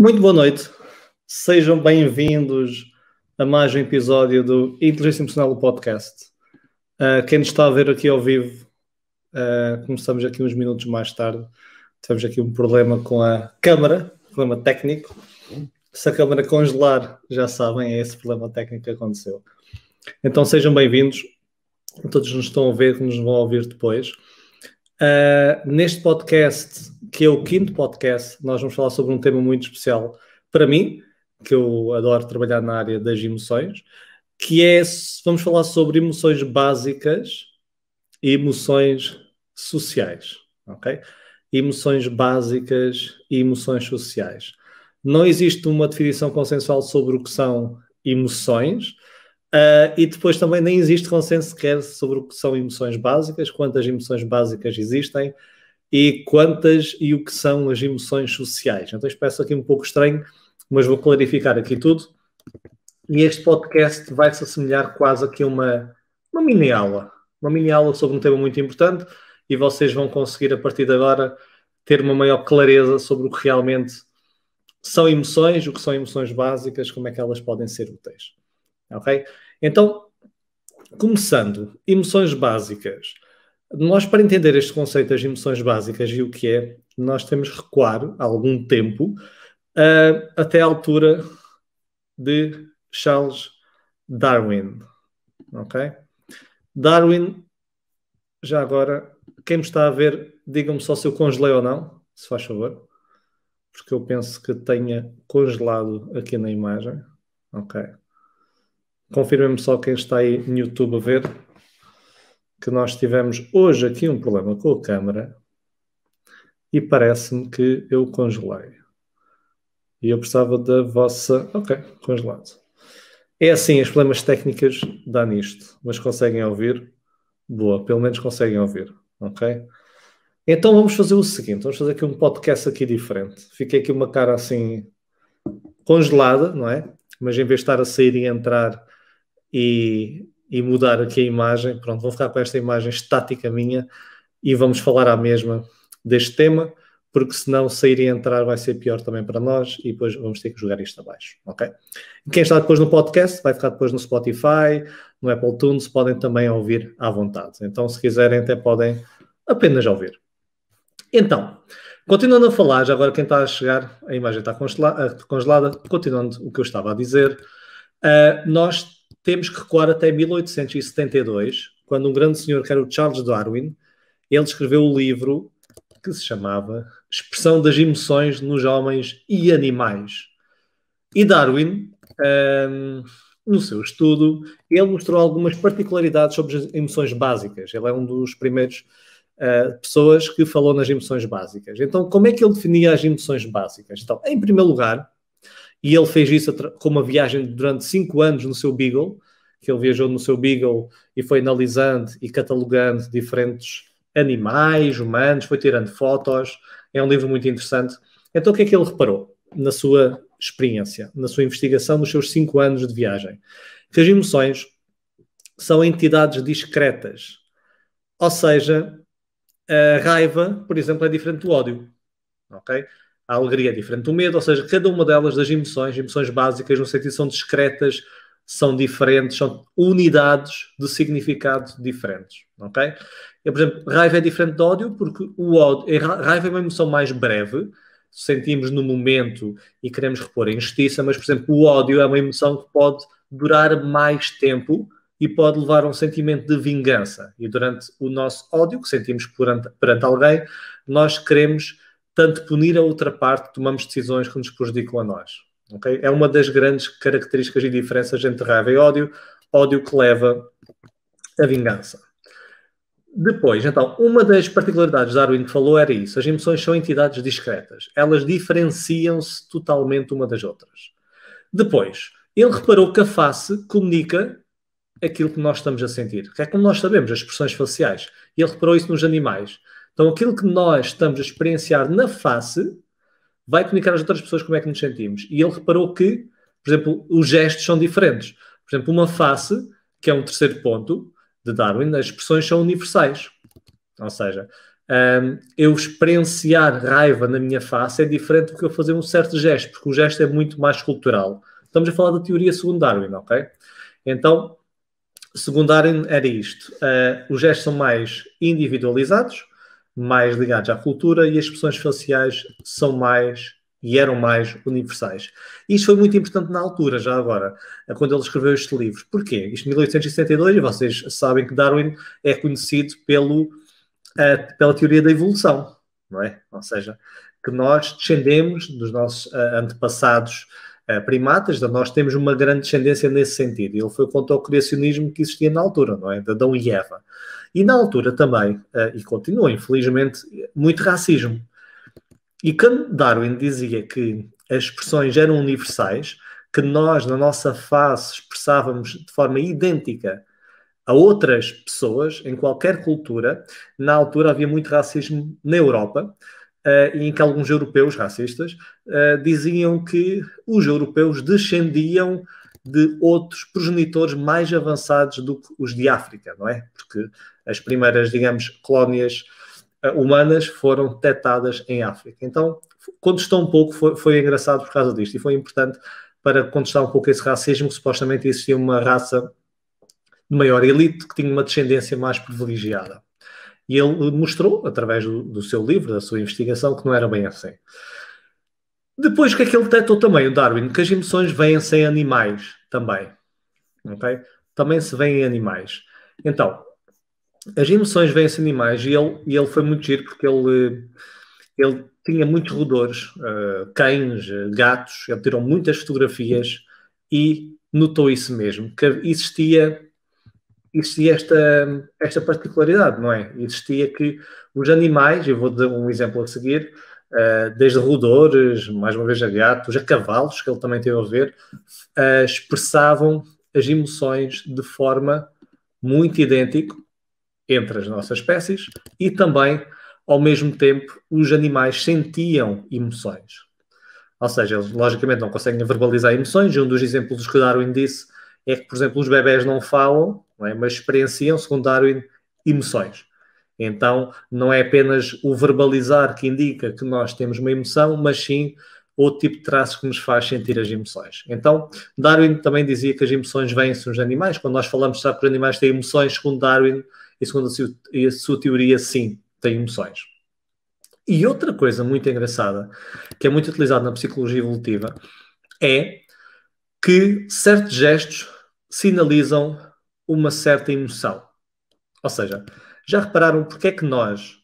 Muito boa noite. Sejam bem-vindos a mais um episódio do Inteligência Emocional Podcast. Uh, quem nos está a ver aqui ao vivo, uh, começamos aqui uns minutos mais tarde. Tivemos aqui um problema com a câmara, problema técnico. Se a câmara congelar, já sabem, é esse problema técnico que aconteceu. Então sejam bem-vindos. Todos nos estão a ver, nos vão ouvir depois. Uh, neste podcast que é o quinto podcast. Nós vamos falar sobre um tema muito especial para mim, que eu adoro trabalhar na área das emoções, que é vamos falar sobre emoções básicas e emoções sociais, ok? Emoções básicas e emoções sociais. Não existe uma definição consensual sobre o que são emoções. Uh, e depois também nem existe consenso sequer sobre o que são emoções básicas, quantas emoções básicas existem, e quantas e o que são as emoções sociais. Então isto parece aqui um pouco estranho, mas vou clarificar aqui tudo. E este podcast vai se assemelhar quase aqui a uma, uma mini aula, uma mini aula sobre um tema muito importante e vocês vão conseguir a partir de agora ter uma maior clareza sobre o que realmente são emoções, o que são emoções básicas, como é que elas podem ser úteis. Ok? Então, começando, emoções básicas. Nós, para entender este conceito das emoções básicas e o que é, nós temos que recuar algum tempo uh, até a altura de Charles Darwin. Ok? Darwin, já agora, quem me está a ver, diga-me só se eu congelei ou não, se faz favor. Porque eu penso que tenha congelado aqui na imagem. Ok. Confirmem-me só quem está aí no YouTube a ver que nós tivemos hoje aqui um problema com a câmara e parece-me que eu congelei. E eu precisava da vossa. Ok, congelado. É assim, as problemas técnicas dá nisto, mas conseguem ouvir? Boa, pelo menos conseguem ouvir, ok? Então vamos fazer o seguinte, vamos fazer aqui um podcast aqui diferente. Fiquei aqui uma cara assim congelada, não é? Mas em vez de estar a sair e entrar e e mudar aqui a imagem. Pronto, vou ficar com esta imagem estática minha e vamos falar à mesma deste tema, porque senão sair e entrar vai ser pior também para nós e depois vamos ter que jogar isto abaixo, ok? Quem está depois no podcast vai ficar depois no Spotify, no Apple Tunes, podem também ouvir à vontade. Então, se quiserem, até podem apenas ouvir. Então, continuando a falar, já agora quem está a chegar, a imagem está congelada, continuando o que eu estava a dizer, uh, nós temos que recuar até 1872, quando um grande senhor, que era o Charles Darwin, ele escreveu o um livro que se chamava Expressão das Emoções nos Homens e Animais. E Darwin, ehm, no seu estudo, ele mostrou algumas particularidades sobre as emoções básicas. Ele é um dos primeiros uh, pessoas que falou nas emoções básicas. Então, como é que ele definia as emoções básicas? Então, em primeiro lugar, e ele fez isso com uma viagem durante cinco anos no seu Beagle, que ele viajou no seu Beagle e foi analisando e catalogando diferentes animais, humanos, foi tirando fotos. É um livro muito interessante. Então, o que é que ele reparou na sua experiência, na sua investigação, nos seus cinco anos de viagem? Que as emoções são entidades discretas. Ou seja, a raiva, por exemplo, é diferente do ódio. ok? a alegria é diferente, do medo, ou seja, cada uma delas das emoções, emoções básicas, no sentido são discretas, são diferentes, são unidades de significado diferentes, ok? Eu, por exemplo, raiva é diferente de ódio porque o ódio, raiva é uma emoção mais breve, sentimos no momento e queremos repor a injustiça, mas, por exemplo, o ódio é uma emoção que pode durar mais tempo e pode levar a um sentimento de vingança. E durante o nosso ódio que sentimos perante, perante alguém, nós queremos tanto punir a outra parte, tomamos decisões que nos prejudicam a nós. Okay? É uma das grandes características e diferenças entre raiva e ódio, ódio que leva à vingança. Depois, então, uma das particularidades de Darwin que falou era isso: as emoções são entidades discretas, elas diferenciam-se totalmente uma das outras. Depois, ele reparou que a face comunica aquilo que nós estamos a sentir, que é como nós sabemos, as expressões faciais. ele reparou isso nos animais. Então, aquilo que nós estamos a experienciar na face vai comunicar às outras pessoas como é que nos sentimos. E ele reparou que, por exemplo, os gestos são diferentes. Por exemplo, uma face, que é um terceiro ponto de Darwin, as expressões são universais. Ou seja, um, eu experienciar raiva na minha face é diferente do que eu fazer um certo gesto, porque o gesto é muito mais cultural. Estamos a falar da teoria segundo Darwin, ok? Então, segundo Darwin, era isto. Uh, os gestos são mais individualizados, mais ligados à cultura e as expressões faciais são mais e eram mais universais. Isto foi muito importante na altura, já agora, quando ele escreveu este livro. Porquê? Isto em 1872, e vocês sabem que Darwin é conhecido pelo, pela teoria da evolução, não é? Ou seja, que nós descendemos dos nossos antepassados primatas, nós temos uma grande descendência nesse sentido. Ele foi contra o criacionismo que existia na altura, não é? De Adão e Eva. E na altura também, eh, e continua, infelizmente, muito racismo. E quando Darwin dizia que as expressões eram universais, que nós, na nossa face, expressávamos de forma idêntica a outras pessoas, em qualquer cultura, na altura havia muito racismo na Europa, uh, em que alguns europeus racistas uh, diziam que os europeus descendiam de outros progenitores mais avançados do que os de África, não é? Porque as primeiras, digamos, colónias eh, humanas foram detectadas em África. Então, contestou um pouco, foi, foi, engraçado por causa disto, e foi importante para contestar um pouco esse racismo, que supostamente existia uma raça de maior elite que tinha uma descendência mais privilegiada. E ele mostrou, através do, do, seu livro, da sua investigação, que não era bem assim. Depois, o que é que ele detectou também, o Darwin? Que as emoções vêm-se em animais também. Okay? Também se vêem em animais. Então, as emoções vêm-se em animais e ele, e ele foi muito giro porque ele, ele tinha muitos roedores, uh, cães, eh, gatos, ele tirou muitas fotografias e notou isso mesmo, que existia existia esta, esta particularidade, não é? Existia que os animais, eu vou dar um exemplo a seguir, uh, desde roedores, mais uma vez a gatos, a cavalos, que ele também teve a ver, uh, expressavam as emoções de forma muito idêntica entre as nossas espécies e também, ao mesmo tempo, os animais sentiam emoções. Ou seja, eles logicamente não conseguem verbalizar emoções, e um dos exemplos que Darwin disse é que, por exemplo, os bebés não falam, é? mas experienciam, segundo Darwin, emoções. Então, não é apenas o verbalizar que indica que nós temos uma emoção, mas sim outro tipo de traço que nos faz sentir as emoções. Então, Darwin também dizia que as emoções vêm-se nos animais. Quando nós falamos sabe, que os animais têm emoções, segundo Darwin, e segundo a sua, a sua teoria, sim, têm emoções. E outra coisa muito engraçada, que é muito utilizada na psicologia evolutiva, é que certos gestos sinalizam uma certa emoção. Ou seja, já repararam porque é que nós,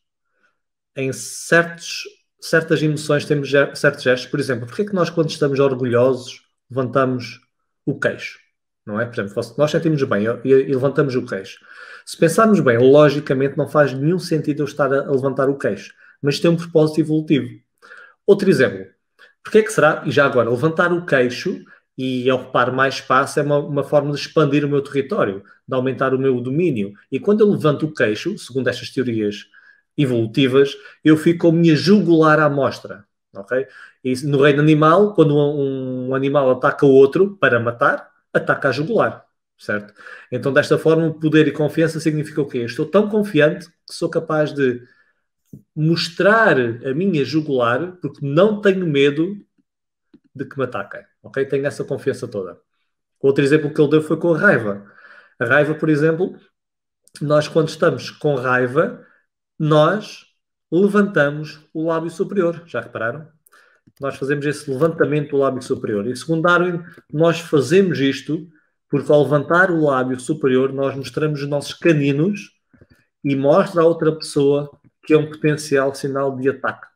em certos, certas emoções, temos certos gestos? Por exemplo, porque é que nós, quando estamos orgulhosos, levantamos o queixo? Não é? Por exemplo, nós sentimos bem e, e levantamos o queixo. Se pensarmos bem, logicamente não faz nenhum sentido eu estar a, a levantar o queixo, mas tem um propósito evolutivo. Outro exemplo, porque é que será, e já agora, levantar o queixo e ocupar mais espaço é uma, uma, forma de expandir o meu território, de aumentar o meu domínio. E quando eu levanto o queixo, segundo estas teorias evolutivas, eu fico com a minha jugular à mostra. Okay? E no reino animal, quando um, um animal ataca o outro para matar, ataca a jugular. Certo? Então, desta forma, poder e confiança significa o quê? Eu estou tão confiante que sou capaz de mostrar a minha jugular porque não tenho medo de que me ataquem. Ok? Tenho essa confiança toda. Outro exemplo que ele deu foi com a raiva. A raiva, por exemplo, nós quando estamos com raiva, nós levantamos o lábio superior. Já repararam? Nós fazemos esse levantamento do lábio superior. E segundo Darwin, nós fazemos isto porque ao levantar o lábio superior, nós mostramos os nossos caninos e mostra a outra pessoa que é um potencial sinal de ataque.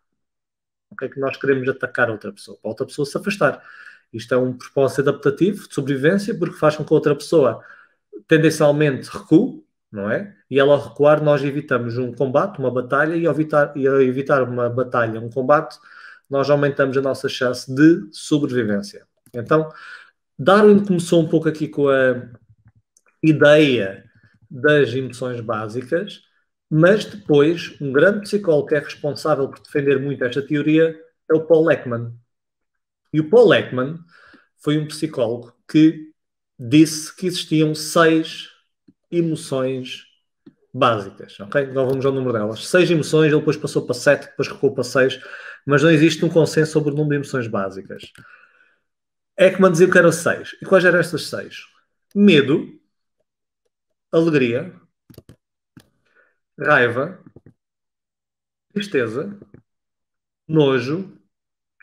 O que é que nós queremos atacar a outra pessoa? Para a outra pessoa se afastar. Isto é um propósito adaptativo de sobrevivência, porque faz com que outra pessoa tendencialmente recue, não é? E ela ao recuar, nós evitamos um combate, uma batalha, e ao evitar, e ao evitar uma batalha, um combate, nós aumentamos a nossa chance de sobrevivência. Então, Darwin começou um pouco aqui com a ideia das emoções básicas, mas depois, um grande psicólogo que é responsável por defender muito esta teoria é o Paul Ekman, e o Paul Ekman foi um psicólogo que disse que existiam seis emoções básicas, ok? Não vamos ao número delas. Seis emoções, ele depois passou para sete, depois recuou para seis, mas não existe um consenso sobre o número de emoções básicas. Ekman dizia que eram seis. E quais eram estas seis? Medo, alegria, raiva, tristeza, nojo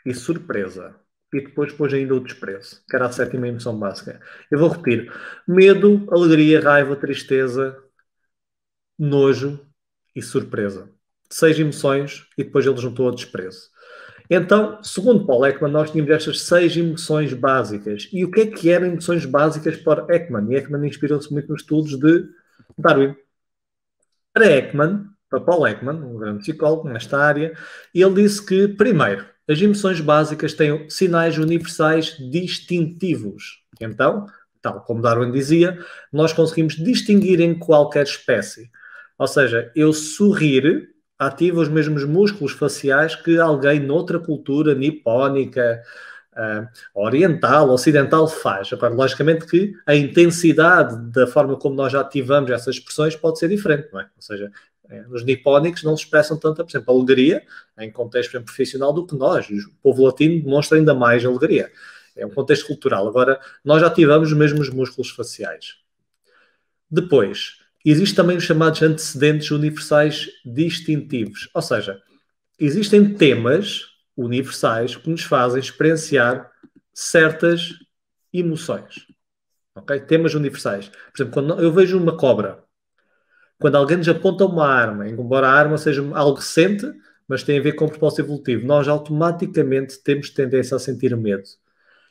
e surpresa e depois pôs ainda o desprezo, que era a sétima emoção básica. Eu vou repetir: medo, alegria, raiva, tristeza, nojo e surpresa. Seis emoções e depois ele juntou o desprezo. Então, segundo Paul Ekman, nós tínhamos estas seis emoções básicas. E o que é que eram emoções básicas para Ekman? E Ekman inspirou-se muito nos estudos de Darwin. Para Ekman, para Paul Ekman, um grande psicólogo nesta área, ele disse que, primeiro, as emoções básicas têm sinais universais distintivos. Então, tal como Darwin dizia, nós conseguimos distinguir em qualquer espécie. Ou seja, eu sorrir ativa os mesmos músculos faciais que alguém noutra cultura nipónica, uh, oriental, ocidental faz. Agora, logicamente que a intensidade da forma como nós ativamos essas expressões pode ser diferente, não é? Ou seja, é, os nipónicos não expressam tanta, por exemplo, alegria em contexto exemplo, profissional do que nós. O povo latino demonstra ainda mais alegria. É um contexto cultural. Agora, nós já ativamos os mesmos músculos faciais. Depois, existem também os chamados antecedentes universais distintivos, ou seja, existem temas universais que nos fazem experienciar certas emoções. Okay? Temas universais. Por exemplo, quando eu vejo uma cobra, quando alguém nos aponta uma arma, embora a arma seja algo recente, mas tem a ver com o propósito evolutivo, nós automaticamente temos tendência a sentir medo.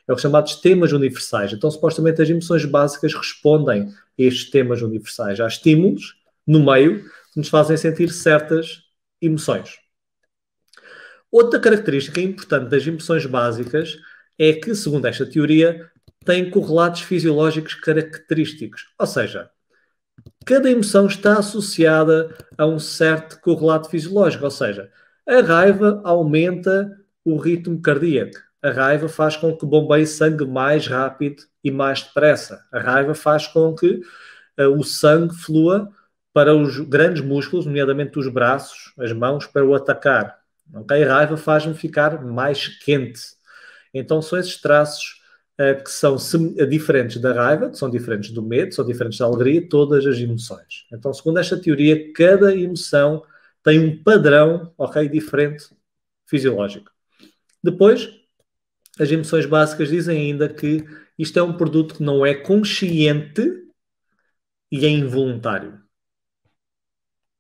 É o chamado temas universais. Então, supostamente, as emoções básicas respondem a estes temas universais. Há estímulos no meio que nos fazem sentir certas emoções. Outra característica importante das emoções básicas é que, segundo esta teoria, têm correlatos fisiológicos característicos. Ou seja, cada emoção está associada a um certo correlato fisiológico, ou seja, a raiva aumenta o ritmo cardíaco. A raiva faz com que bombeie sangue mais rápido e mais depressa. A raiva faz com que uh, o sangue flua para os grandes músculos, nomeadamente os braços, as mãos, para o atacar. Okay? A raiva faz-me ficar mais quente. Então são esses traços eh, que são eh, diferentes da raiva, que são diferentes do medo, são diferentes da alegria, todas as emoções. Então, segundo esta teoria, cada emoção tem um padrão, ok, diferente, fisiológico. Depois, as emoções básicas dizem ainda que isto é um produto que não é consciente e é involuntário.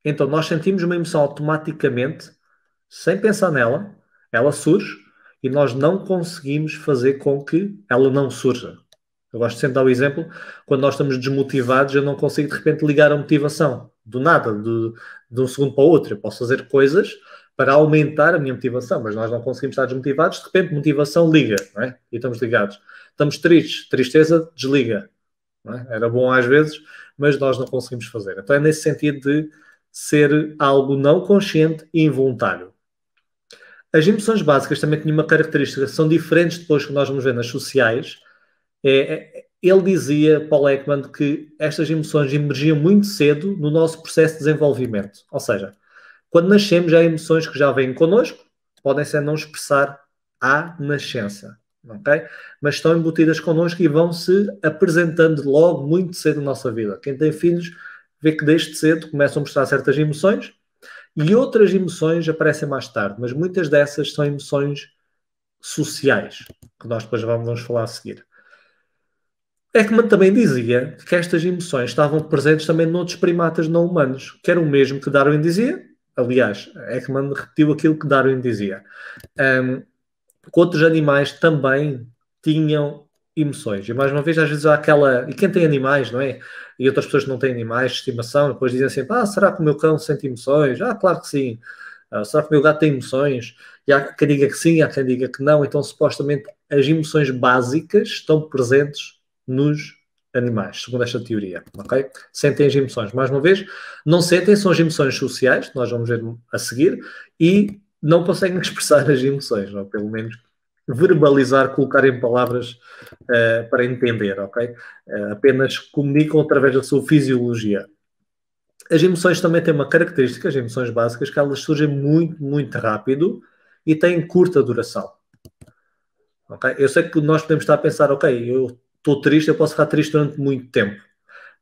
Então, nós sentimos uma emoção automaticamente, sem pensar nela, ela surge, e nós não conseguimos fazer com que ela não surja. Eu gosto sempre de dar o exemplo, quando nós estamos desmotivados, eu não consigo de repente ligar a motivação, do nada, de, de um segundo para o outro. Eu posso fazer coisas para aumentar a minha motivação, mas nós não conseguimos estar desmotivados, de repente motivação liga, não é? E estamos ligados. Estamos tristes, tristeza desliga. É? Era bom às vezes, mas nós não conseguimos fazer. Então é nesse sentido de ser algo não consciente e involuntário. As emoções básicas também têm uma característica, são diferentes depois que nós vamos ver nas sociais. É, é, ele dizia, Paul Ekman, que estas emoções emergiam muito cedo no nosso processo de desenvolvimento. Ou seja, quando nascemos, há emoções que já vêm connosco, podem ser não expressar à nascença, ok? Mas estão embutidas connosco e vão se apresentando logo muito cedo na nossa vida. Quem tem filhos vê que desde cedo começam a mostrar certas emoções e outras emoções aparecem mais tarde, mas muitas dessas são emoções sociais, que nós depois vamos falar a seguir. É Ekman também dizia que estas emoções estavam presentes também noutros primatas não humanos, que era o mesmo que Darwin dizia. Aliás, Ekman repetiu aquilo que Darwin dizia. Um, que outros animais também tinham emoções. E mais uma vez, às vezes há aquela. E quem tem animais, não é? E outras pessoas que não têm animais de estimação, depois dizem sempre: Ah, será que o meu cão sente emoções? Ah, claro que sim. Ah, será que o meu gato tem emoções? E há quem diga que sim, há quem diga que não. Então, supostamente, as emoções básicas estão presentes nos animais, segundo esta teoria. Ok? Sentem as emoções. Mais uma vez, não sentem, são as emoções sociais, que nós vamos ver a seguir, e não conseguem expressar as emoções, ou pelo menos verbalizar, colocar em palavras uh, para entender, ok? Uh, apenas comunicam através da sua fisiologia. As emoções também têm uma característica, as emoções básicas, que elas surgem muito, muito rápido e têm curta duração. Okay? Eu sei que nós podemos estar a pensar, ok, eu estou triste, eu posso ficar triste durante muito tempo,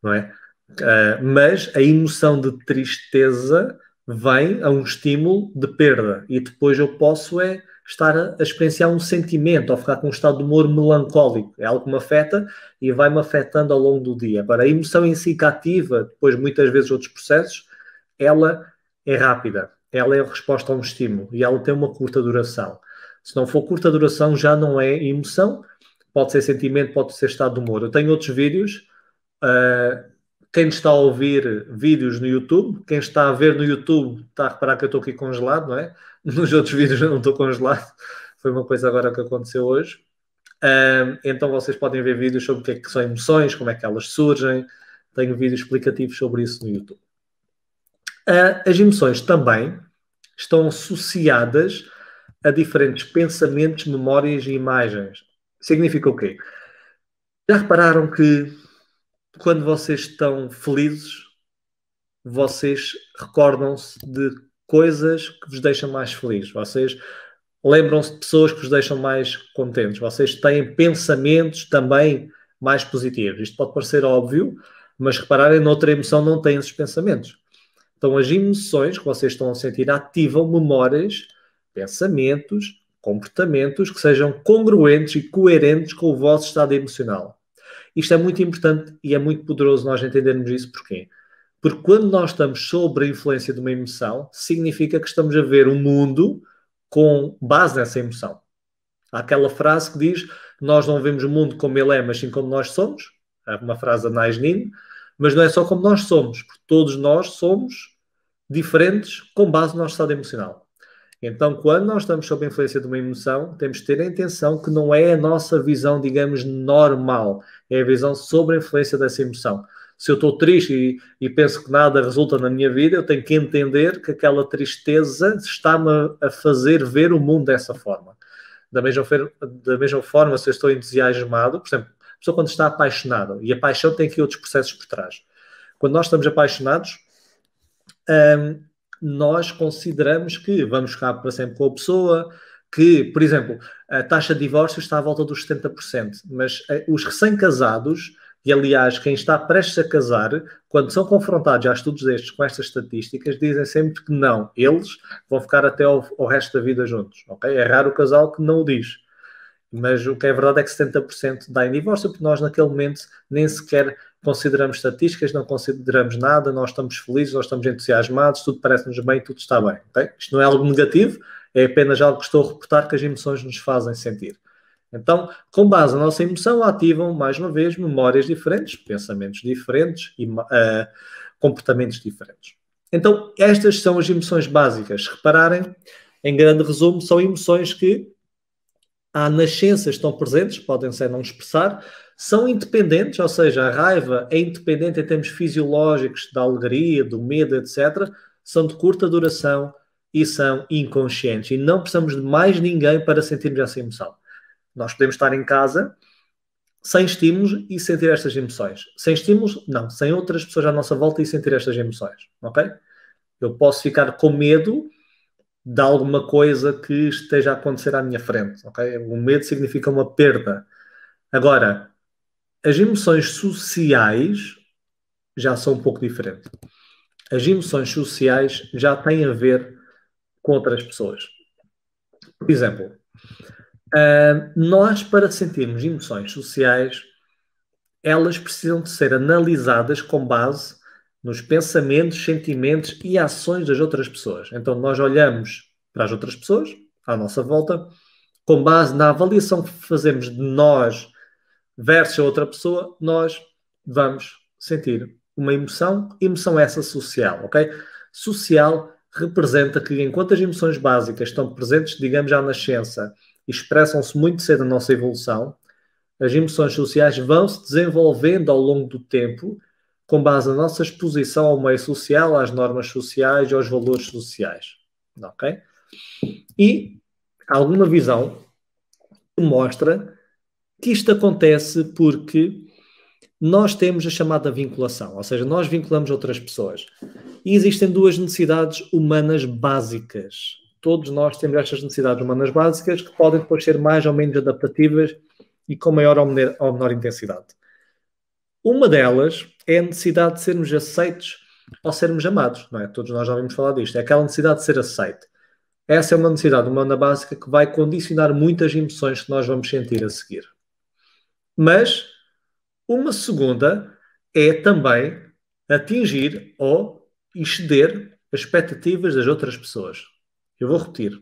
não é? Uh, mas a emoção de tristeza vem a um estímulo de perda e depois eu posso é estar a, a experienciar um sentimento ou ficar com um estado de humor melancólico. É algo que me afeta e vai-me afetando ao longo do dia. Agora, a emoção em si que ativa, depois muitas vezes outros processos, ela é rápida, ela é a resposta a um estímulo e ela tem uma curta duração. Se não for curta duração, já não é emoção, pode ser sentimento, pode ser estado de humor. Eu tenho outros vídeos uh, quem está a ouvir vídeos no YouTube, quem está a ver no YouTube está a reparar que eu estou aqui congelado, não é? Nos outros vídeos eu não estou congelado. Foi uma coisa agora que aconteceu hoje. Um, então vocês podem ver vídeos sobre o que, é que são emoções, como é que elas surgem. Tenho vídeos explicativos sobre isso no YouTube. Uh, as emoções também estão associadas a diferentes pensamentos, memórias e imagens. Significa o quê? Já repararam que quando vocês estão felizes, vocês recordam-se de coisas que vos deixam mais felizes. Vocês lembram-se de pessoas que vos deixam mais contentes. Vocês têm pensamentos também mais positivos. Isto pode parecer óbvio, mas repararem, noutra emoção não têm esses pensamentos. Então, as emoções que vocês estão a sentir ativam memórias, pensamentos, comportamentos que sejam congruentes e coerentes com o vosso estado emocional. Isto é muito importante e é muito poderoso nós entendermos isso. Porquê? Porque quando nós estamos sob a influência de uma emoção, significa que estamos a ver o um mundo com base nessa emoção. Há aquela frase que diz: Nós não vemos o mundo como ele é, mas sim como nós somos. É uma frase da Naisnin. Mas não é só como nós somos, porque todos nós somos diferentes com base no nosso estado emocional. Então, quando nós estamos sob a influência de uma emoção, temos de ter a intenção que não é a nossa visão, digamos, normal, é a visão sobre a influência dessa emoção. Se eu estou triste e, e penso que nada resulta na minha vida, eu tenho que entender que aquela tristeza está-me a fazer ver o mundo dessa forma. Da mesma, da mesma forma, se eu estou entusiasmado, por exemplo, a pessoa quando está apaixonada, e a paixão tem aqui outros processos por trás. Quando nós estamos apaixonados, hum, nós consideramos que vamos ficar para sempre com a pessoa, que, por exemplo, a taxa de divórcio está à volta dos 70%, mas eh, os recém-casados, e aliás, quem está prestes a casar, quando são confrontados a estudos destes com estas estatísticas, dizem sempre que não, eles vão ficar até ao, resto da vida juntos, É raro o casal que não o diz. Mas o que é verdade é que 70% dá em divórcio, porque nós naquele momento nem sequer consideramos estatísticas, não consideramos nada, nós estamos felizes, nós estamos entusiasmados, tudo parece-nos bem, tudo está bem. Okay? Isto não é algo negativo, é apenas algo que estou a reportar que as emoções nos fazem sentir. Então, com base na nossa emoção, ativam, mais uma vez, memórias diferentes, pensamentos diferentes e uh, comportamentos diferentes. Então, estas são as emoções básicas. Se repararem, em grande resumo, são emoções que à nascença estão presentes, podem ser não expressar, são independentes, ou seja, a raiva é independente em termos fisiológicos da alegria, do medo, etc. São de curta duração e são inconscientes. E não precisamos de mais ninguém para sentirmos essa emoção. Nós podemos estar em casa sem estímulos e sentir estas emoções. Sem estímulos, não. Sem outras pessoas à nossa volta e sentir estas emoções. Ok? Eu posso ficar com medo de alguma coisa que esteja a acontecer à minha frente, ok? O medo significa uma perda. Agora, as emoções sociais já são um pouco diferentes. As emoções sociais já têm a ver com outras pessoas. Por exemplo, ah, nós, para sentirmos emoções sociais, elas precisam de ser analisadas com base nos pensamentos, sentimentos e ações das outras pessoas. Então nós olhamos para as outras pessoas à nossa volta, com base na avaliação que fazemos de nós versus a outra pessoa, nós vamos sentir uma emoção, emoção essa social, ok? Social representa que enquanto as emoções básicas estão presentes, digamos, à nascença e expressam-se muito cedo na nossa evolução, as emoções sociais vão se desenvolvendo ao longo do tempo com base na nossa exposição ao meio social, às normas sociais e aos valores sociais. Ok? E alguma visão que mostra que isto acontece porque nós temos a chamada vinculação, ou seja, nós vinculamos outras pessoas. E existem duas necessidades humanas básicas. Todos nós temos estas necessidades humanas básicas que podem depois ser mais ou menos adaptativas e com maior ou menor intensidade. Uma delas é a necessidade de sermos aceitos ao sermos amados, não é? Todos nós já ouvimos falar disto. É aquela necessidade de ser aceito. Essa é uma necessidade humana básica que vai condicionar muitas emoções que nós vamos sentir a seguir. Mas uma segunda é também atingir ou exceder as expectativas das outras pessoas. Eu vou repetir.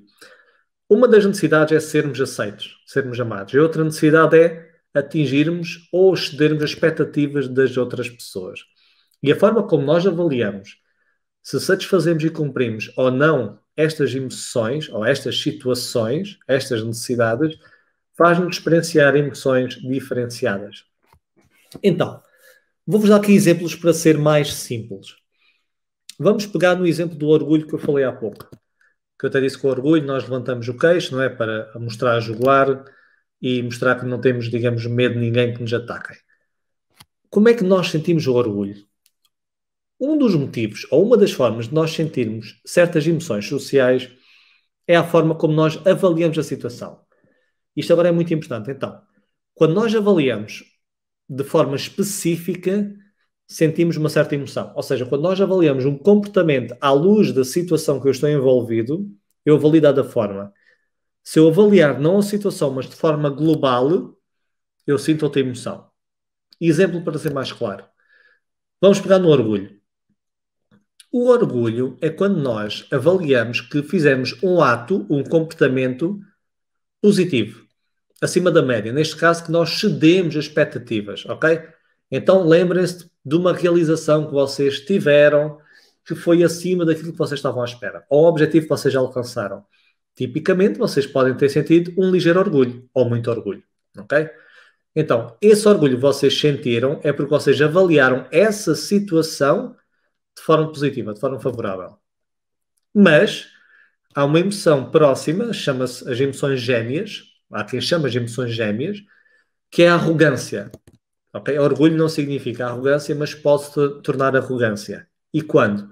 Uma das necessidades é sermos aceitos, sermos amados. E outra necessidade é atingirmos ou excedermos as expectativas das outras pessoas. E a forma como nós avaliamos se satisfazemos e cumprimos ou não estas emoções, ou estas situações, estas necessidades, faz-nos experienciar emoções diferenciadas. Então, vou-vos dar aqui exemplos para ser mais simples. Vamos pegar no exemplo do orgulho que eu falei há pouco. Que eu até disse que o orgulho nós levantamos o queixo, não é? Para mostrar a jugular, e mostrar que não temos, digamos, medo de ninguém que nos ataquem. Como é que nós sentimos o orgulho? Um dos motivos, ou uma das formas de nós sentirmos certas emoções sociais é a forma como nós avaliamos a situação. Isto agora é muito importante. Então, quando nós avaliamos de forma específica, sentimos uma certa emoção. Ou seja, quando nós avaliamos um comportamento à luz da situação que eu estou envolvido, eu avalio da forma. Se eu avaliar não a situação, mas de forma global, eu sinto outra emoção. Exemplo para ser mais claro. Vamos pegar no orgulho. O orgulho é quando nós avaliamos que fizemos um ato, um comportamento positivo, acima da média. Neste caso, que nós cedemos as expectativas, ok? Então, lembrem-se de uma realização que vocês tiveram que foi acima daquilo que vocês estavam à espera, ou o objetivo que vocês já alcançaram. Tipicamente, vocês podem ter sentido um ligeiro orgulho ou muito orgulho, ok? Então, esse orgulho que vocês sentiram é porque vocês avaliaram essa situação de forma positiva, de forma favorável. Mas há uma emoção próxima, chama-se as emoções gêmeas, há quem chama as emoções gêmeas, que é a arrogância. Okay? Orgulho não significa arrogância, mas pode tornar arrogância. E quando?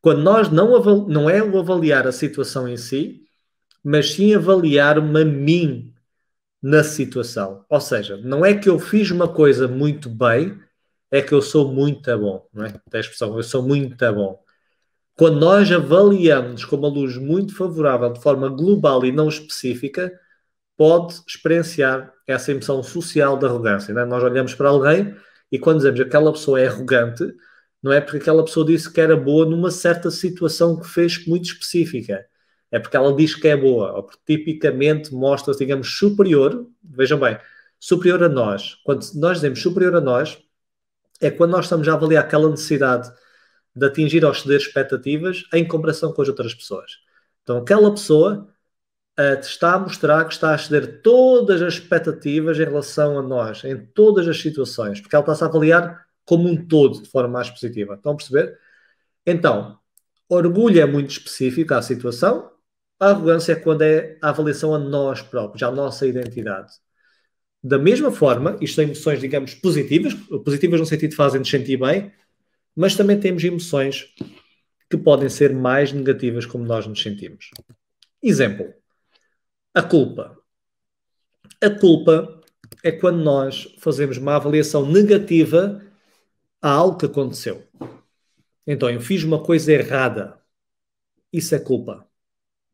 Quando nós não, não é o avaliar a situação em si, mas sim avaliar-me a mim na situação. Ou seja, não é que eu fiz uma coisa muito bem, é que eu sou muito bom, não é? Tem a expressão, eu sou muito bom. Quando nós avaliamos com uma luz muito favorável, de forma global e não específica, pode experienciar essa emoção social da arrogância. É? Nós olhamos para alguém e quando dizemos aquela pessoa é arrogante, não é porque aquela pessoa disse que era boa numa certa situação que fez muito específica é porque ela diz que é boa, ou porque tipicamente mostra-se, digamos, superior, vejam bem, superior a nós. Quando nós dizemos superior a nós, é quando nós estamos a avaliar aquela necessidade de atingir ou ceder expectativas em comparação com as outras pessoas. Então, aquela pessoa uh, está a mostrar que está a ceder todas as expectativas em relação a nós, em todas as situações, porque ela está-se a avaliar como um todo, de forma mais positiva. Estão a perceber? Então, orgulho é muito específico à situação, a arrogância é quando é a avaliação a nós próprios, à nossa identidade. Da mesma forma, isto são emoções, digamos, positivas, positivas no sentido de fazem-nos sentir bem, mas também temos emoções que podem ser mais negativas como nós nos sentimos. Exemplo, a culpa. A culpa é quando nós fazemos uma avaliação negativa a algo que aconteceu. Então, eu fiz uma coisa errada. Isso é culpa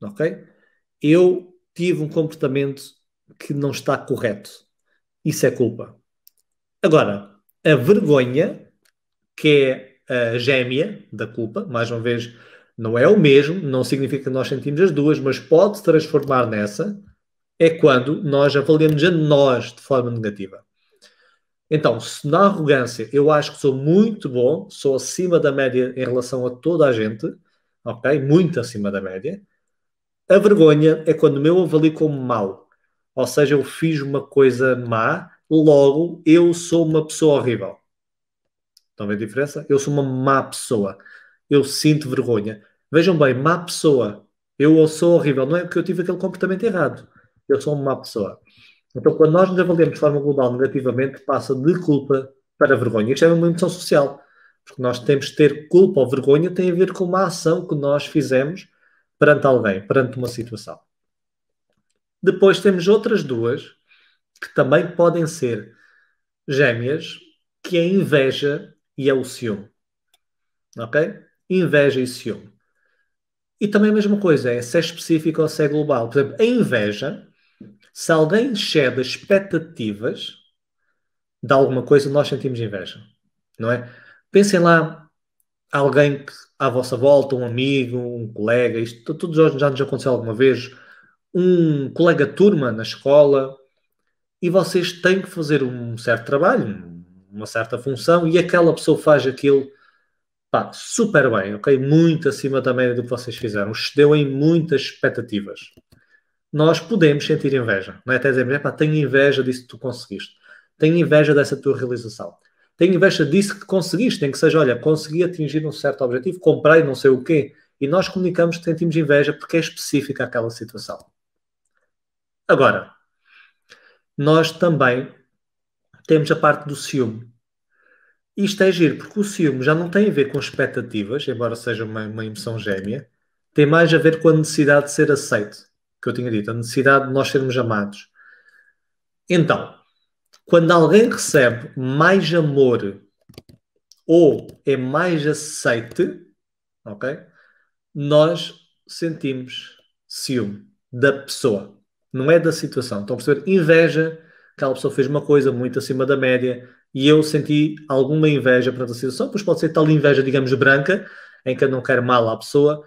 ok? Eu tive um comportamento que não está correto. Isso é culpa. Agora, a vergonha, que é a gêmea da culpa, mais uma vez, não é o mesmo, não significa que nós sentimos as duas, mas pode se transformar nessa, é quando nós avaliamos a nós de forma negativa. Então, se na arrogância eu acho que sou muito bom, sou acima da média em relação a toda a gente, ok? Muito acima da média a vergonha é quando eu avalio como mau. Ou seja, eu fiz uma coisa má, logo eu sou uma pessoa horrível. Estão a ver a diferença? Eu sou uma má pessoa. Eu sinto vergonha. Vejam bem, má pessoa. Eu sou horrível. Não é porque eu tive aquele comportamento errado. Eu sou uma má pessoa. Então, quando nós nos avaliamos de forma global negativamente, passa de culpa para vergonha. Isto é uma emoção social. Porque nós temos que ter culpa ou vergonha tem a ver com uma ação que nós fizemos perante alguém, perante uma situação. Depois temos outras duas que também podem ser gêmeas, que é a inveja e é o ciúme. Ok? Inveja e ciúme. E também a mesma coisa, é se é específico ou se é global. Por exemplo, a inveja, se alguém excede expectativas de alguma coisa, nós sentimos inveja. Não é? Pensem lá alguém que à vossa volta, um amigo, um colega, isto tudo já nos aconteceu alguma vez, um colega turma na escola, e vocês têm que fazer um certo trabalho, uma certa função, e aquela pessoa faz aquilo pá, super bem, ok? Muito acima da média do que vocês fizeram, excedeu em muitas expectativas. Nós podemos sentir inveja, não é? Até dizer, tenho inveja disso que tu conseguiste, tenho inveja dessa tua realização. Tem inveja disso que conseguiste, tem que seja, olha, consegui atingir um certo objetivo, comprei não sei o quê. E nós comunicamos que sentimos inveja porque é específica aquela situação. Agora, nós também temos a parte do ciúme. Isto é giro, porque o ciúme já não tem a ver com expectativas, embora seja uma, uma emoção gêmea, tem mais a ver com a necessidade de ser aceito, que eu tinha dito, a necessidade de nós sermos amados. Então, quando alguém recebe mais amor ou é mais aceite, ok? Nós sentimos ciúme da pessoa, não é da situação. Estão a perceber? Inveja, aquela pessoa fez uma coisa muito acima da média e eu senti alguma inveja perante a situação, pois pode ser tal inveja, digamos, branca, em que eu não quero mal à pessoa,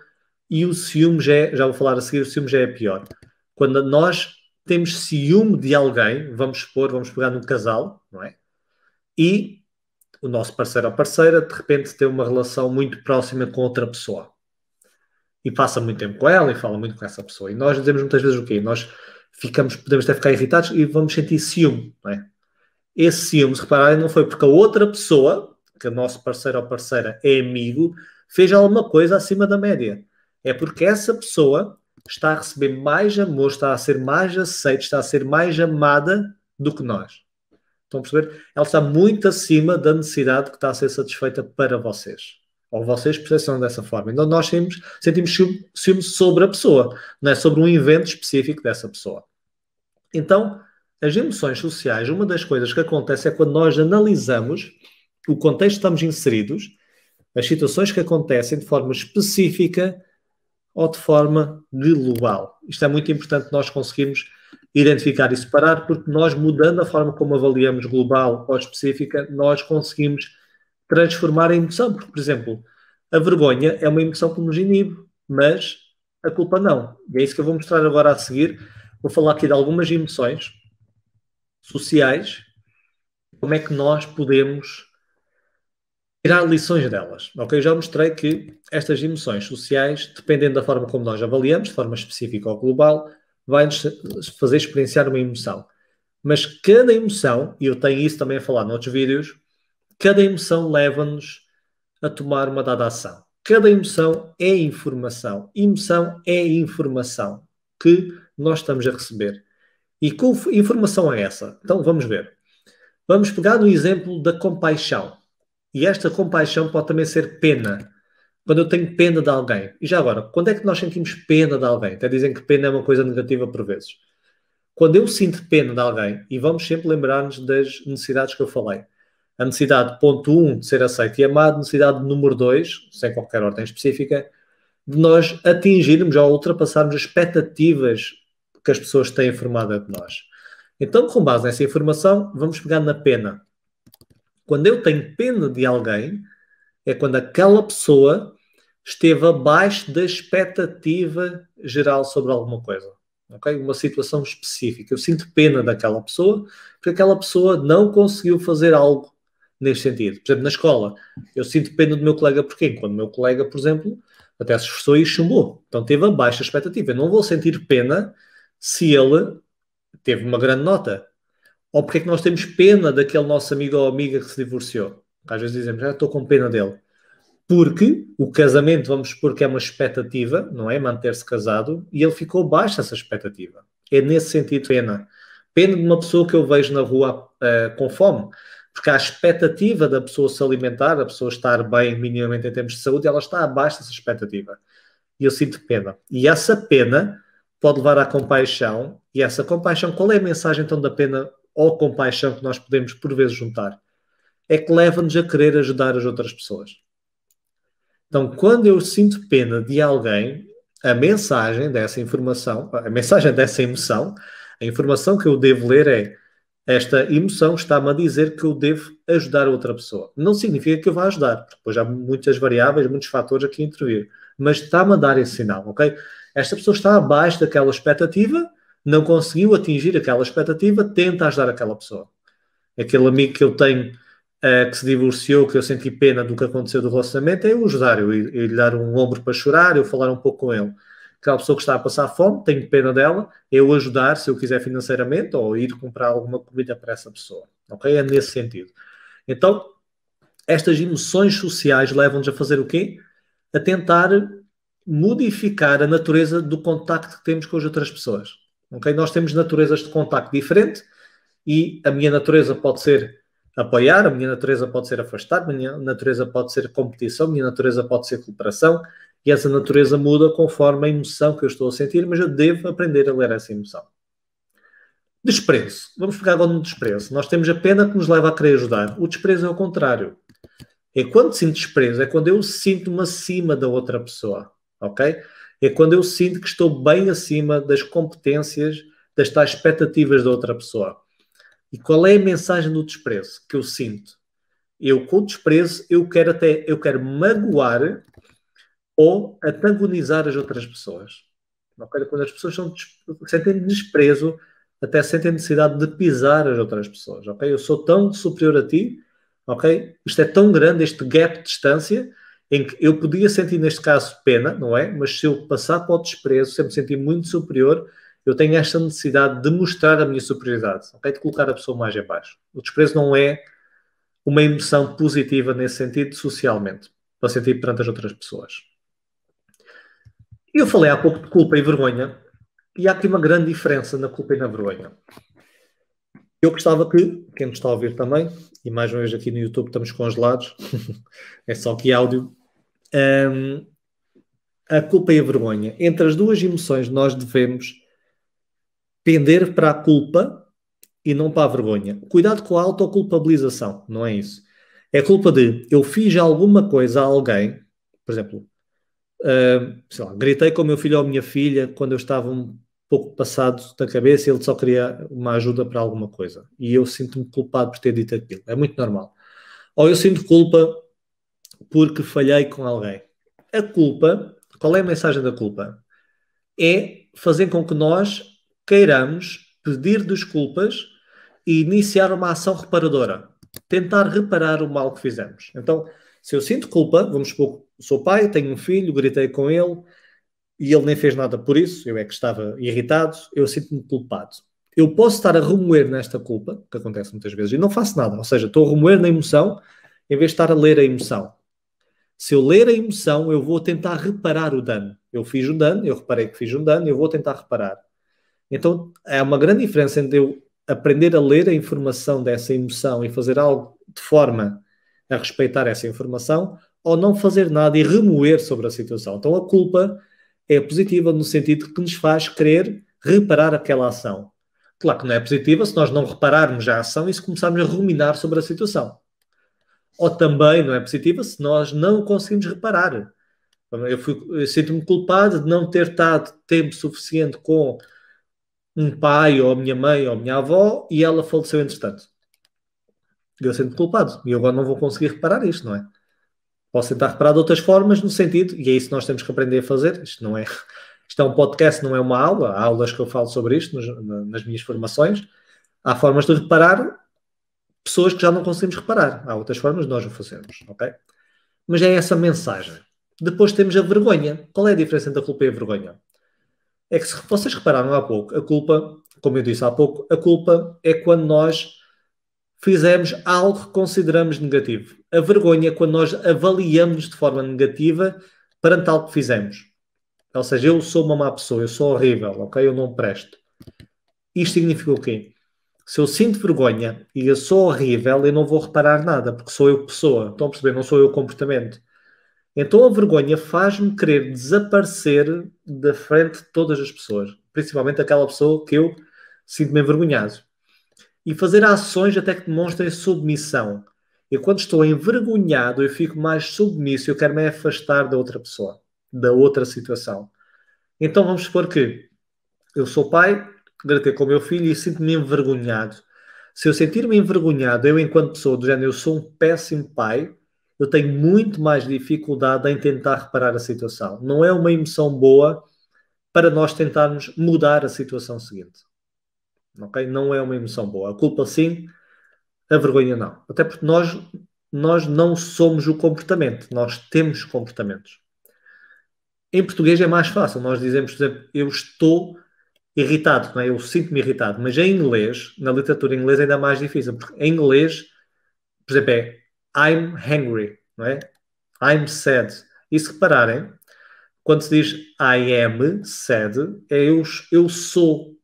e o ciúme já é, já vou falar a seguir, o ciúme já é pior. Quando nós temos ciúme de alguém, vamos expor, vamos pegar num casal, não é? E o nosso parceiro ou parceira de repente tem uma relação muito próxima com outra pessoa e passa muito tempo com ela e fala muito com essa pessoa. E nós dizemos muitas vezes o quê? Nós ficamos, podemos até ficar irritados e vamos sentir ciúme, não é? Esse ciúme, se repararem, não foi porque a outra pessoa, que é o nosso parceiro ou parceira é amigo, fez alguma coisa acima da média. É porque essa pessoa está a receber mais amor, está a ser mais aceita, está a ser mais amada do que nós. Estão a perceber? Ela está muito acima da necessidade que está a ser satisfeita para vocês. Ou vocês percebem dessa forma. Então nós sentimos, sentimos ciúme sobre a pessoa, não é sobre um evento específico dessa pessoa. Então, as emoções sociais, uma das coisas que acontece é quando nós analisamos o contexto que estamos inseridos, as situações que acontecem de forma específica ou de forma global. Isto é muito importante nós conseguirmos identificar e separar, porque nós, mudando a forma como avaliamos global ou específica, nós conseguimos transformar a emoção. Porque, por exemplo, a vergonha é uma emoção que nos inibe, mas a culpa não. E é isso que eu vou mostrar agora a seguir. Vou falar aqui de algumas emoções sociais, como é que nós podemos tirar lições delas. Ok? Eu já mostrei que estas emoções sociais, dependendo da forma como nós avaliamos, de forma específica ou global, vai-nos fazer experienciar uma emoção. Mas cada emoção, e eu tenho isso também a falar noutros vídeos, cada emoção leva-nos a tomar uma dada ação. Cada emoção é informação. Emoção é informação que nós estamos a receber. E que informação é essa? Então vamos ver. Vamos pegar no exemplo da compaixão. E esta compaixão pode também ser pena. Quando eu tenho pena de alguém. E já agora, quando é que nós sentimos pena de alguém? Até dizem que pena é uma coisa negativa por vezes. Quando eu sinto pena de alguém, e vamos sempre lembrar-nos das necessidades que eu falei. A necessidade, ponto 1, um, de ser aceito e amado. Necessidade número 2, sem qualquer ordem específica, de nós atingirmos ou ultrapassarmos as expectativas que as pessoas têm formada de nós. Então, com base nessa informação, vamos pegar na pena. Quando eu tenho pena de alguém, é quando aquela pessoa esteve abaixo da expectativa geral sobre alguma coisa. Okay? Uma situação específica. Eu sinto pena daquela pessoa porque aquela pessoa não conseguiu fazer algo nesse sentido. Por exemplo, na escola, eu sinto pena do meu colega porque quando o meu colega, por exemplo, até se esforçou e chumbou. Então teve a baixa expectativa. Eu não vou sentir pena se ele teve uma grande nota ou porque é que nós temos pena daquele nosso amigo ou amiga que se divorciou. Às vezes dizemos, ah, estou com pena dele. Porque o casamento, vamos supor que é uma expectativa, não é? Manter-se casado, e ele ficou baixo essa expectativa. É nesse sentido pena. Pena de uma pessoa que eu vejo na rua uh, com fome. Porque a expectativa da pessoa se alimentar, a pessoa estar bem minimamente em termos de saúde, ela está abaixo dessa expectativa. E eu sinto pena. E essa pena pode levar à compaixão. E essa compaixão, qual é a mensagem então da pena ou compaixão que nós podemos por vezes juntar, é que leva-nos a querer ajudar as outras pessoas. Então, quando eu sinto pena de alguém, a mensagem dessa informação, a mensagem dessa emoção, a informação que eu devo ler é esta emoção está-me a dizer que eu devo ajudar outra pessoa. Não significa que eu vá ajudar, porque depois há muitas variáveis, muitos fatores aqui a intervir. Mas está-me a dar esse sinal, ok? Esta pessoa está abaixo daquela expectativa, não conseguiu atingir aquela expectativa, tenta ajudar aquela pessoa. Aquele amigo que eu tenho uh, que se divorciou, que eu senti pena do que aconteceu do relacionamento, é eu ajudar, eu, eu, lhe dar um ombro para chorar, eu falar um pouco com ele. Aquela pessoa que está a passar fome, tenho pena dela, eu ajudar se eu quiser financeiramente ou ir comprar alguma comida para essa pessoa. Ok? É nesse sentido. Então, estas emoções sociais levam-nos a fazer o quê? A tentar modificar a natureza do contacto que temos com as outras pessoas. Okay? Nós temos naturezas de contacto diferente e a minha natureza pode ser apoiar, a minha natureza pode ser afastar, a minha natureza pode ser competição, a minha natureza pode ser cooperação e essa natureza muda conforme a emoção que eu estou a sentir, mas eu devo aprender a ler essa emoção. Desprezo. Vamos pegar agora no desprezo. Nós temos a pena que nos leva a querer ajudar. O desprezo é o contrário. É quando sinto desprezo, é quando eu sinto-me acima da outra pessoa. Ok? É quando eu sinto que estou bem acima das competências, das tais expectativas da outra pessoa. E qual é a mensagem do desprezo que eu sinto? Eu, com o desprezo, eu quero até, eu quero magoar ou antagonizar as outras pessoas. Não quero quando as pessoas são, sentem desprezo, até sentem necessidade de pisar as outras pessoas, ok? Eu sou tão superior a ti, ok? Isto é tão grande, este gap de distância, em que eu podia sentir, neste caso, pena, não é? Mas se eu passar para o desprezo, sempre sentir muito superior, eu tenho esta necessidade de mostrar a minha superioridade, okay? de colocar a pessoa mais abaixo. O desprezo não é uma emoção positiva nesse sentido, socialmente, para sentir perante as outras pessoas. Eu falei há pouco de culpa e vergonha, e há aqui uma grande diferença na culpa e na vergonha. Eu gostava que, quem me está a ouvir também, e mais uma vez aqui no YouTube estamos congelados, é só que áudio, um, a culpa e a vergonha. Entre as duas emoções, nós devemos pender para a culpa e não para a vergonha. Cuidado com a autoculpabilização, não é isso. É culpa de eu fiz alguma coisa a alguém, por exemplo, uh, sei lá, gritei com o meu filho ou minha filha quando eu estava um pouco passado da cabeça e ele só queria uma ajuda para alguma coisa. E eu sinto-me culpado por ter dito aquilo. É muito normal. Ou eu sinto culpa porque falhei com alguém. A culpa, qual é a mensagem da culpa? É fazer com que nós queiramos pedir desculpas e iniciar uma ação reparadora. Tentar reparar o mal que fizemos. Então, se eu sinto culpa, vamos supor, sou pai, tenho um filho, gritei com ele e ele nem fez nada por isso, eu é que estava irritado, eu sinto-me culpado. Eu posso estar a remoer nesta culpa, que acontece muitas vezes, e não faço nada, ou seja, estou a remoer na emoção em vez de estar a ler a emoção. Se eu ler a emoção, eu vou tentar reparar o dano. Eu fiz um dano, eu reparei que fiz um dano, eu vou tentar reparar. Então, é uma grande diferença entre eu aprender a ler a informação dessa emoção e fazer algo de forma a respeitar essa informação ou não fazer nada e remoer sobre a situação. Então, a culpa é positiva no sentido que nos faz querer reparar aquela ação. Claro que não é positiva se nós não repararmos a ação e se começarmos a ruminar sobre a situação ou também não é positiva se nós não conseguimos reparar. Eu, eu sinto-me culpado de não ter estado tempo suficiente com um pai, ou a minha mãe, ou a minha avó, e ela faleceu entretanto. Eu sinto-me culpado. E agora não vou conseguir reparar isto, não é? Posso tentar reparar de outras formas, no sentido, e é isso que nós temos que aprender a fazer. Isto não é, isto é um podcast, não é uma aula. Há aulas que eu falo sobre isto nas minhas formações. Há formas de reparar pessoas que já não conseguimos reparar. Há outras formas de nós o fazermos, ok? Mas é essa mensagem. Depois temos a vergonha. Qual é a diferença entre a culpa e a vergonha? É que se vocês repararam há pouco, a culpa, como eu disse há pouco, a culpa é quando nós fizemos algo que consideramos negativo. A vergonha é quando nós avaliamos de forma negativa perante algo que fizemos. Ou seja, eu sou uma má pessoa, eu sou horrível, ok? Eu não presto. Isto significa o quê? se eu sinto vergonha e eu sou horrível, eu não vou reparar nada, porque sou eu pessoa. Estão a perceber? Não sou eu comportamento. Então a vergonha faz-me querer desaparecer da frente de todas as pessoas, principalmente aquela pessoa que eu sinto-me envergonhado. E fazer ações até que demonstrem submissão. E quando estou envergonhado, eu fico mais submisso, eu quero me afastar da outra pessoa, da outra situação. Então vamos supor que eu sou pai, poder ter com o meu filho e sinto-me envergonhado. Se eu sentir-me envergonhado, eu, enquanto pessoa do género, eu sou um péssimo pai, eu tenho muito mais dificuldade em tentar reparar a situação. Não é uma emoção boa para nós tentarmos mudar a situação seguinte. Okay? Não é uma emoção boa. A culpa sim, a vergonha não. Até porque nós, nós não somos o comportamento, nós temos comportamentos. Em português é mais fácil, nós dizemos, por exemplo, eu estou irritado, não é? Eu sinto-me irritado, mas em inglês, na literatura inglesa, ainda é mais difícil, porque em inglês, por exemplo, é I'm hungry, não é? I'm sad. E se repararem, quando se diz I am sad, é eu, eu sou,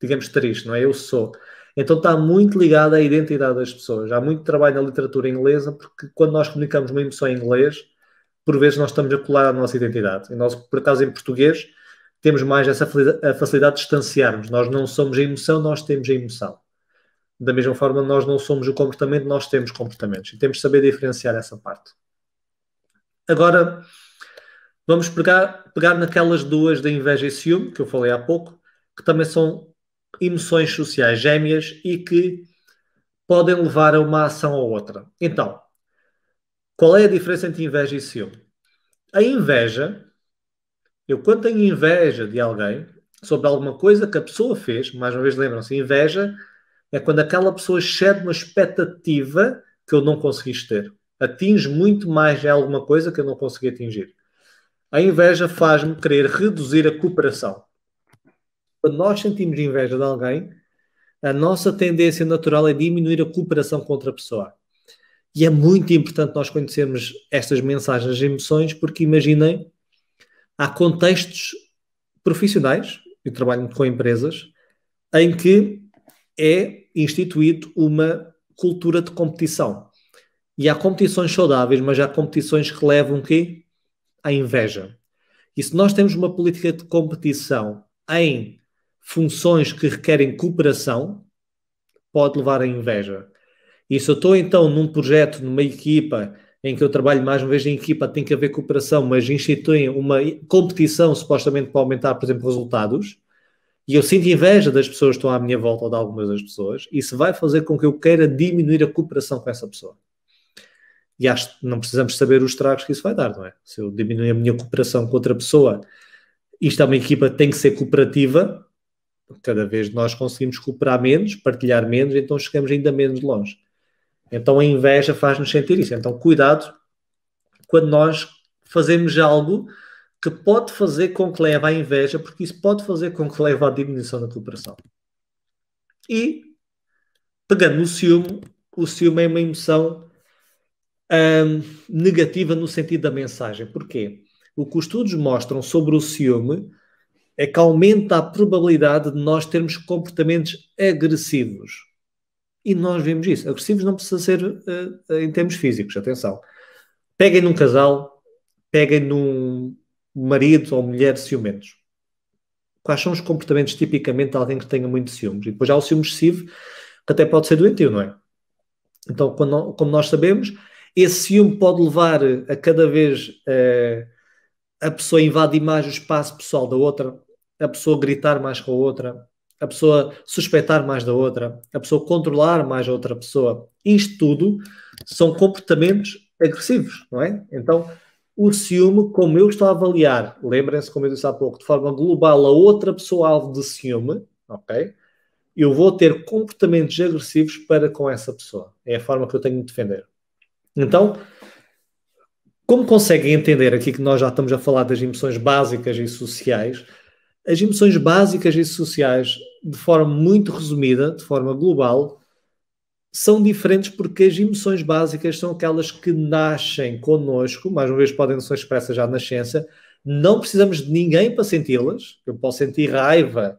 digamos, triste, não é? Eu sou. Então está muito ligado à identidade das pessoas. Há muito trabalho na literatura inglesa, porque quando nós comunicamos uma emoção em inglês, por vezes nós estamos a colar a nossa identidade. E nós, por acaso, em português, temos mais essa facilidade de distanciarmos. Nós não somos a emoção, nós temos a emoção. Da mesma forma, nós não somos o comportamento, nós temos comportamentos. E temos de saber diferenciar essa parte. Agora, vamos pegar, pegar naquelas duas da inveja e ciúme, que eu falei há pouco, que também são emoções sociais gêmeas e que podem levar a uma ação ou outra. Então, qual é a diferença entre inveja e ciúme? A inveja eu, quando tenho inveja de alguém sobre alguma coisa que a pessoa fez, mais uma vez lembram-se, inveja é quando aquela pessoa excede uma expectativa que eu não consegui ter. Atinge muito mais de alguma coisa que eu não consegui atingir. A inveja faz-me querer reduzir a cooperação. Quando nós sentimos inveja de alguém, a nossa tendência natural é diminuir a cooperação com outra pessoa. E é muito importante nós conhecermos estas mensagens e emoções, porque imaginem há contextos profissionais, eu trabalho com empresas, em que é instituído uma cultura de competição. E há competições saudáveis, mas há competições que levam que à inveja. E se nós temos uma política de competição em funções que requerem cooperação, pode levar à inveja. E se eu estou então num projeto, numa equipa, em que eu trabalho mais uma vez em equipa, tem que haver cooperação, mas instituem uma competição supostamente para aumentar, por exemplo, resultados, e eu sinto inveja das pessoas que estão à minha volta ou de algumas das pessoas, isso vai fazer com que eu queira diminuir a cooperação com essa pessoa. E acho que não precisamos saber os tragos que isso vai dar, não é? Se eu diminuir a minha cooperação com outra pessoa, isto é uma equipa que tem que ser cooperativa, cada vez nós conseguimos cooperar menos, partilhar menos, então chegamos ainda menos longe. Então a inveja faz-nos sentir isso. Então cuidado quando nós fazemos algo que pode fazer com que leve à inveja, porque isso pode fazer com que leve à diminuição da cooperação. E pegando no ciúme, o ciúme é uma emoção hum, negativa no sentido da mensagem. Porquê? O que os estudos mostram sobre o ciúme é que aumenta a probabilidade de nós termos comportamentos agressivos. E nós vemos isso. Agressivos não precisa ser uh, em termos físicos, atenção. Peguem num casal, peguem num marido ou mulher ciumentos. Quais são os comportamentos tipicamente de alguém que tenha muito ciúmes? E depois há o ciúme excessivo, que até pode ser doentio, não é? Então, quando, como nós sabemos, esse ciúme pode levar eh, a cada vez uh, a pessoa invadir mais o espaço pessoal da outra, a pessoa gritar mais com a outra, a pessoa suspeitar mais da outra, a pessoa controlar mais a outra pessoa. Isto tudo são comportamentos agressivos, não é? Então, o ciúme, como eu estou a avaliar, lembrem-se, como eu disse há pouco, de forma global a outra pessoa alvo de ciúme, ok? Eu vou ter comportamentos agressivos para com essa pessoa. É a forma que eu tenho de defender. Então, como conseguem entender aqui que nós já estamos a falar das emoções básicas e sociais, as emoções básicas e sociais de forma muito resumida, de forma global, são diferentes porque as emoções básicas são aquelas que nascem connosco, mais uma vez podem ser expressas já na nascença, não precisamos de ninguém para senti-las. Eu posso sentir raiva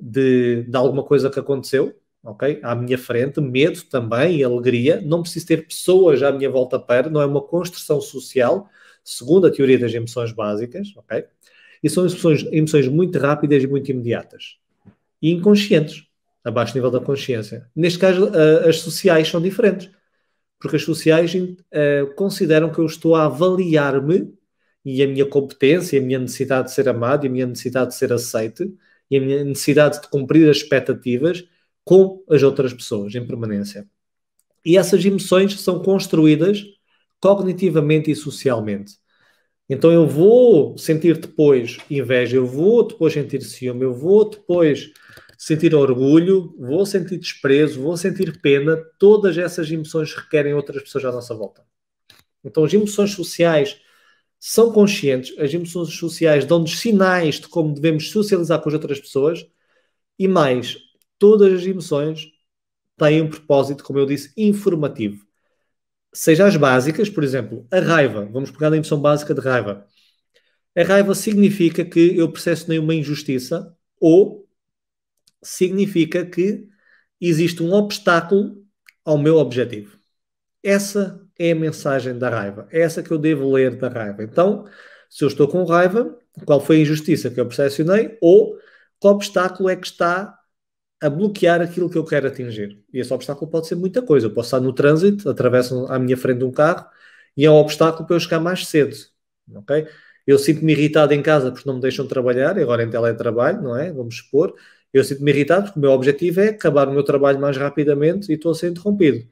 de, de alguma coisa que aconteceu, ok? À minha frente, medo também e alegria. Não preciso ter pessoas à minha volta para, não é uma construção social, segundo a teoria das emoções básicas, ok? E são emoções, emoções muito rápidas e muito imediatas e inconscientes, a baixo nível da consciência. Neste caso, as sociais são diferentes, porque as sociais eh, consideram que eu estou a avaliar-me e a minha competência, a minha necessidade de ser amado, e a minha necessidade de ser aceite, e a minha necessidade de cumprir as expectativas com as outras pessoas em permanência. E essas emoções são construídas cognitivamente e socialmente. Então eu vou sentir depois inveja, eu vou depois sentir ciúme, eu vou depois sentir orgulho, vou sentir desprezo, vou sentir pena. Todas essas emoções requerem outras pessoas à nossa volta. Então as emoções sociais são conscientes, as emoções sociais dão-nos sinais de como devemos socializar com as outras pessoas e mais, todas as emoções têm um propósito, como eu disse, informativo seja as básicas, por exemplo, a raiva. Vamos pegar na emoção básica de raiva. A raiva significa que eu processionei uma injustiça ou significa que existe um obstáculo ao meu objetivo. Essa é a mensagem da raiva. É essa que eu devo ler da raiva. Então, se eu estou com raiva, qual foi a injustiça que eu processionei ou qual obstáculo é que está a bloquear aquilo que eu quero atingir. E esse obstáculo pode ser muita coisa. Eu posso estar no trânsito, atravesso à minha frente um carro e é um obstáculo para eu chegar mais cedo. Ok? Eu sinto-me irritado em casa porque não me deixam trabalhar, agora em teletrabalho, não é? Vamos supor. Eu sinto-me irritado porque o meu objetivo é acabar o meu trabalho mais rapidamente e estou a ser interrompido.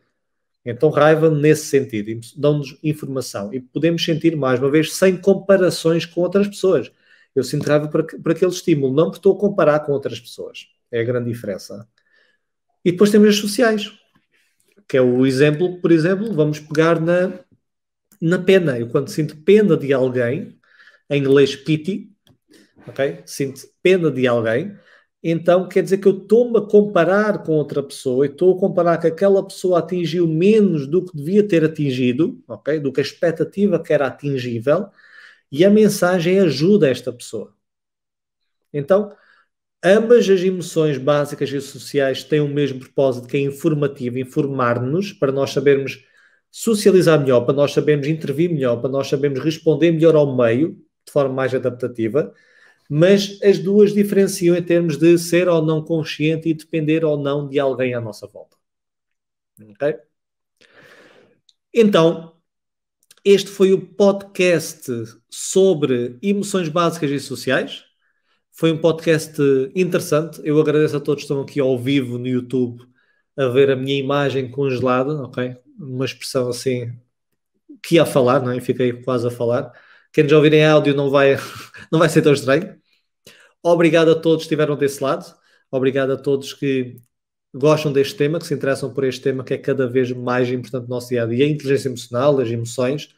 Então, raiva nesse sentido, dão-nos informação e podemos sentir, mais uma vez, sem comparações com outras pessoas. Eu sinto raiva para, para aquele estímulo, não porque estou a comparar com outras pessoas. É a grande diferença. E depois temos as sociais, que é o exemplo, por exemplo, vamos pegar na, na pena. Eu quando sinto pena de alguém, em inglês pity, ok? Sinto pena de alguém, então quer dizer que eu estou-me a comparar com outra pessoa e estou a comparar que aquela pessoa atingiu menos do que devia ter atingido, ok? Do que a expectativa que era atingível, e a mensagem ajuda esta pessoa. Então, Ambas as emoções básicas e sociais têm o mesmo propósito, que é informativo, informar-nos para nós sabermos socializar melhor, para nós sabermos intervir melhor, para nós sabermos responder melhor ao meio, de forma mais adaptativa, mas as duas diferenciam em termos de ser ou não consciente e depender ou não de alguém à nossa volta. Ok? Então, este foi o podcast sobre emoções básicas e sociais. Foi um podcast interessante. Eu agradeço a todos que estão aqui ao vivo no YouTube a ver a minha imagem congelada, ok? Uma expressão assim que ia falar, não é? Fiquei quase a falar. Quem nos ouvir em áudio não vai, não vai ser tão estranho. Obrigado a todos que estiveram desse lado. Obrigado a todos que gostam deste tema, que se interessam por este tema que é cada vez mais importante no nosso dia a dia, a inteligência emocional, as emoções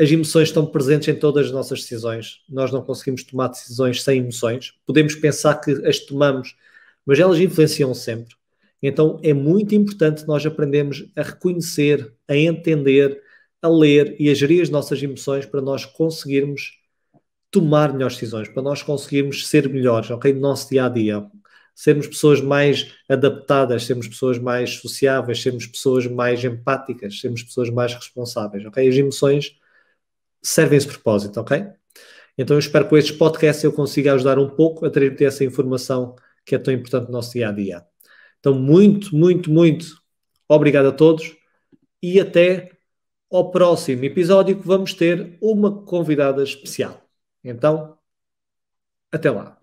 as emoções estão presentes em todas as nossas decisões. Nós não conseguimos tomar decisões sem emoções. Podemos pensar que as tomamos, mas elas influenciam sempre. Então é muito importante nós aprendermos a reconhecer, a entender, a ler e a gerir as nossas emoções para nós conseguirmos tomar melhores decisões, para nós conseguirmos ser melhores, ok? No nosso dia a dia. Sermos pessoas mais adaptadas, sermos pessoas mais sociáveis, sermos pessoas mais empáticas, sermos pessoas mais responsáveis, ok? As emoções servem esse propósito, ok? Então eu espero que com estes podcasts eu consiga ajudar um pouco a trazer essa informação que é tão importante no nosso dia a dia. Então, muito, muito, muito obrigado a todos e até ao próximo episódio que vamos ter uma convidada especial. Então, até lá.